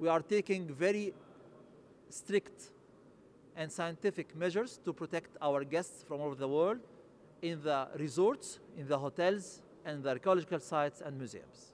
We are taking very strict and scientific measures to protect our guests from all over the world in the resorts, in the hotels, and the archaeological sites and museums.